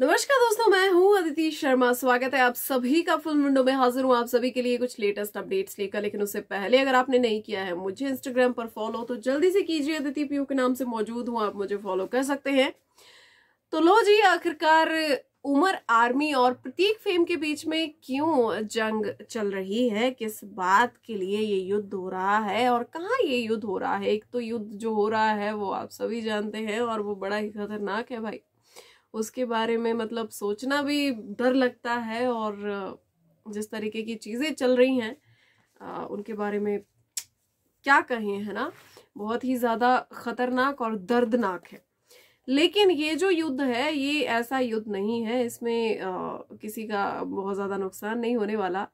नमस्कार दोस्तों मैं हूं अदिति शर्मा स्वागत है आप सभी का फिल्म विंडो में हाजिर हूं आप सभी के लिए कुछ लेटेस्ट अपडेट्स लेकर लेकिन उससे पहले अगर आपने नहीं किया है मुझे इंस्टाग्राम पर फॉलो तो जल्दी से कीजिए अदिति पीयू के नाम से मौजूद हूं आप मुझे फॉलो कर सकते हैं तो लो जी आखिरकार उमर आर्मी और प्रतीक फेम के बीच में क्यों जंग चल रही है किस बात के लिए ये युद्ध हो रहा है और कहाँ ये युद्ध हो रहा है एक तो युद्ध जो हो रहा है वो आप सभी जानते हैं और वो बड़ा ही खतरनाक है भाई उसके बारे में मतलब सोचना भी डर लगता है और जिस तरीके की चीज़ें चल रही हैं उनके बारे में क्या कहें है ना बहुत ही ज़्यादा ख़तरनाक और दर्दनाक है लेकिन ये जो युद्ध है ये ऐसा युद्ध नहीं है इसमें आ, किसी का बहुत ज़्यादा नुकसान नहीं होने वाला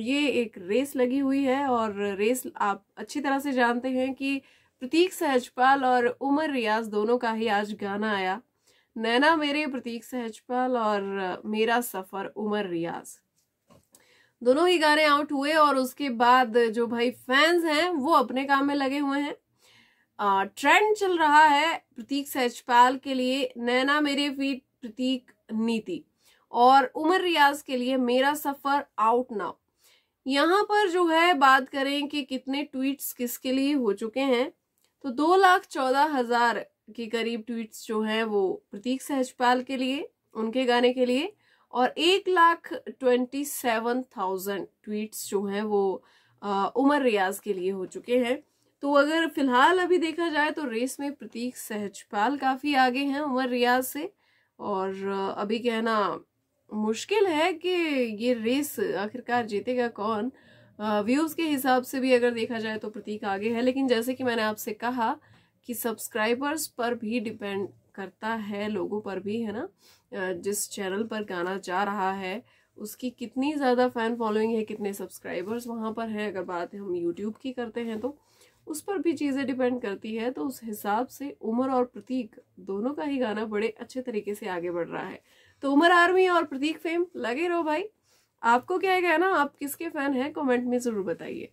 ये एक रेस लगी हुई है और रेस आप अच्छी तरह से जानते हैं कि प्रतीक सहजपाल और उमर रियाज दोनों का ही आज गाना आया नैना मेरे प्रतीक सहजपाल और मेरा सफर उमर रियाज दोनों ही गाने आउट हुए और उसके बाद जो भाई फैंस हैं वो अपने काम में लगे हुए हैं ट्रेंड चल रहा है प्रतीक सहजपाल के लिए नैना मेरे फीट प्रतीक नीति और उमर रियाज के लिए मेरा सफर आउट नाउ यहां पर जो है बात करें कि कितने ट्वीट्स किसके लिए हो चुके हैं तो दो लाख चौदह हजार के करीब ट्वीट्स जो हैं वो प्रतीक सहजपाल के लिए उनके गाने के लिए और एक lakh twenty seven thousand tweets जो हैं वो उमर रियाज के लिए हो चुके हैं तो अगर फिलहाल अभी देखा जाए तो रेस में प्रतीक सहजपाल काफ़ी आगे हैं उमर रियाज से और अभी कहना मुश्किल है कि ये रेस आखिरकार जीतेगा कौन व्यूज़ के हिसाब से भी अगर देखा जाए तो प्रतीक आगे है लेकिन जैसे कि मैंने आपसे कहा कि सब्सक्राइबर्स पर भी डिपेंड करता है लोगों पर भी है ना जिस चैनल पर गाना जा रहा है उसकी कितनी ज़्यादा फ़ैन फॉलोइंग है कितने सब्सक्राइबर्स वहाँ पर हैं अगर बात हम यूट्यूब की करते हैं तो उस पर भी चीज़ें डिपेंड करती है तो उस हिसाब से उमर और प्रतीक दोनों का ही गाना बड़े अच्छे तरीके से आगे बढ़ रहा है तो उमर आर्मी और प्रतीक फेम लगे रहो भाई आपको क्या है कहना आप किसके फ़ैन हैं कमेंट में ज़रूर बताइए